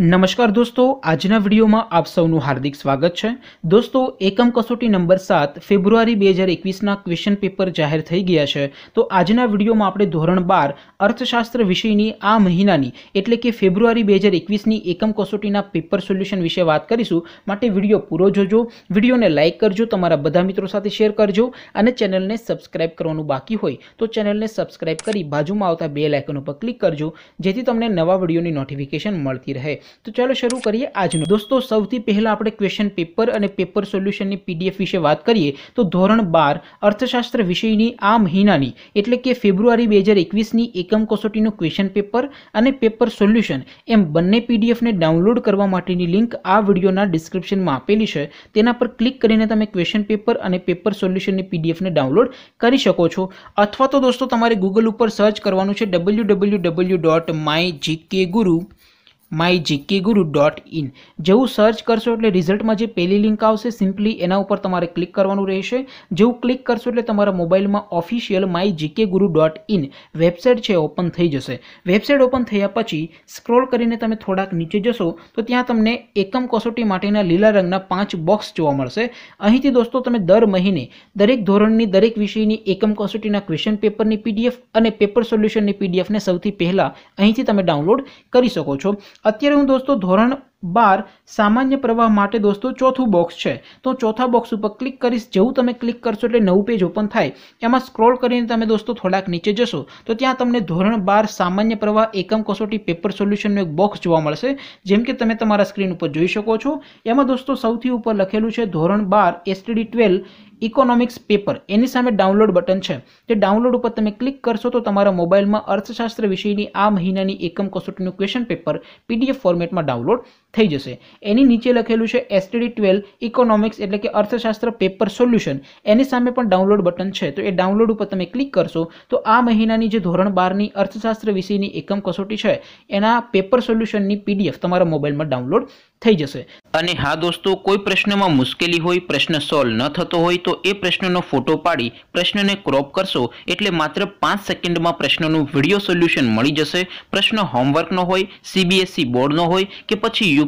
નમસ્કાર દોસ્તો આજના વિડીયોમાં આપ સૌનું હાર્દિક સ્વાગત છે દોસ્તો એકમ કસોટી નંબર સાત ફેબ્રુઆરી બે હજાર એકવીસના ક્વેશ્ચન પેપર જાહેર થઈ ગયા છે તો આજના વિડીયોમાં આપણે ધોરણ બાર અર્થશાસ્ત્ર વિષયની આ મહિનાની એટલે કે ફેબ્રુઆરી બે હજાર એકવીસની એકમ કસોટીના પેપર સોલ્યુશન વિશે વાત કરીશું માટે વિડીયો પૂરો જોજો વિડીયોને લાઇક કરજો તમારા બધા મિત્રો સાથે શેર કરજો અને ચેનલને સબસ્ક્રાઇબ કરવાનું બાકી હોય તો ચેનલને સબસ્ક્રાઇબ કરી બાજુમાં આવતા બે લાઇકન ઉપર ક્લિક કરજો જેથી તમને નવા વિડીયોની નોટિફિકેશન મળતી રહે તો ચાલો શરૂ કરીએ આજનો દોસ્તો સૌથી પહેલાં આપણે ક્વેશ્ચન પેપર અને પેપર સોલ્યુશનની પીડીએફ વિશે વાત કરીએ તો ધોરણ બાર અર્થશાસ્ત્ર વિષયની આ મહિનાની એટલે કે ફેબ્રુઆરી બે હજાર એકવીસની એકમ કસોટીનું ક્વેશ્ચન પેપર અને પેપર સોલ્યુશન એમ બંને પીડીએફને ડાઉનલોડ કરવા માટેની લિંક આ વિડીયોના ડિસ્ક્રિપ્શનમાં આપેલી છે તેના પર ક્લિક કરીને તમે ક્વેશ્ચન પેપર અને પેપર સોલ્યુશનની પીડીએફને ડાઉનલોડ કરી શકો છો અથવા તો દોસ્તો તમારે ગૂગલ ઉપર સર્ચ કરવાનું છે W W W dot my GK Guru my GK Guru dot in જેવું સર્ચ કરશો એટલે રિઝલ્ટમાં જે પહેલી લિંક આવશે સિમ્પલી એના ઉપર તમારે ક્લિક કરવાનું રહેશે જેવું ક્લિક કરશો એટલે તમારા મોબાઈલમાં official my GK Guru dot in website છે ઓપન થઈ જશે વેબસાઇટ ઓપન થયા પછી સ્ક્રોલ કરીને તમે થોડાક નીચે જશો તો ત્યાં તમને એકમ કસોટી માટેના લીલા રંગના પાંચ બોક્સ જોવા મળશે અહીંથી દોસ્તો તમે દર મહિને દરેક ધોરણની દરેક વિષયની એકમ કસોટીના ક્વેશ્ચન પેપરની પીડીએફ અને પેપર સોલ્યુશનની પીડીએફને સૌથી પહેલાં અહીંથી તમે ડાઉનલોડ કરી શકો છો અત્યારે હું દોસ્તો ધોરણ બાર સામાન્ય પ્રવાહ માટે દોસ્તો ચોથું બોક્સ છે તો ચોથા બોક્સ ઉપર ક્લિક કરીશ જેવું તમે ક્લિક કરશો એટલે નવું પેજ ઓપન થાય એમાં સ્ક્રોલ કરીને તમે દોસ્તો થોડાક નીચે જશો તો ત્યાં તમને ધોરણ બાર સામાન્ય પ્રવાહ એકમ કસોટી પેપર સોલ્યુશનનું એક બોક્સ જોવા મળશે જેમ કે તમે તમારા સ્ક્રીન ઉપર જોઈ શકો છો એમાં દોસ્તો સૌથી ઉપર લખેલું છે ધોરણ બાર એસટીડી ટ્વેલ્વ ઇકોનોમિક્સ પેપર એની સામે ડાઉનલોડ બટન છે તે ડાઉનલોડ ઉપર તમે ક્લિક કરશો તો તમારા મોબાઈલમાં અર્થશાસ્ત્ર વિષયની આ મહિનાની એકમ કસોટીનું ક્વેશ્ચન પેપર પીડીએફ ફોર્મેટમાં ડાઉનલોડ થઈ જશે એની નીચે લખેલું છે એસટીડી ટ્વેલ્વ ઇકોનોમિક્સ એટલે કે અર્થશાસ્ત્ર પેપર સોલ્યુશન એની સામે પણ ડાઉનલોડ બટન છે તો એ ડાઉનલોડ ઉપર તમે ક્લિક કરશો તો આ મહિનાની જે ધોરણ બારની અર્થશાસ્ત્ર વિષયની એકમ કસોટી છે એના પેપર સોલ્યુશનની પીડીએફ તમારા મોબાઈલમાં ડાઉનલોડ થઈ જશે અને હા દોસ્તો કોઈ પ્રશ્નમાં મુશ્કેલી હોય પ્રશ્ન સોલ્વ ન થતો હોય તો એ પ્રશ્નનો ફોટો પાડી પ્રશ્નને ક્રોપ કરશો એટલે માત્ર પાંચ સેકન્ડમાં પ્રશ્નનું વિડીયો સોલ્યુશન મળી જશે પ્રશ્ન હોમવર્કનો હોય સીબીએસસી બોર્ડનો e હોય કે પછી યુ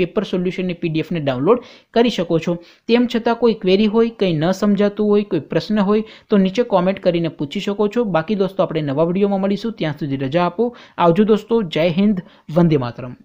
પેપર સોલ્યુશનની પીડીએફને ડાઉનલોડ કરી શકો છો તેમ છતાં કોઈ ક્વેરી હોય કંઈ ન સમજાતું હોય કોઈ પ્રશ્ન હોય તો નીચે કોમેન્ટ કરીને પૂછી શકો છો બાકી દોસ્તો આપણે નવા વિડીયોમાં મળીશું ત્યાં સુધી રજા આપો આવજો દોસ્તો જય હિન્દ વંદે માતરમ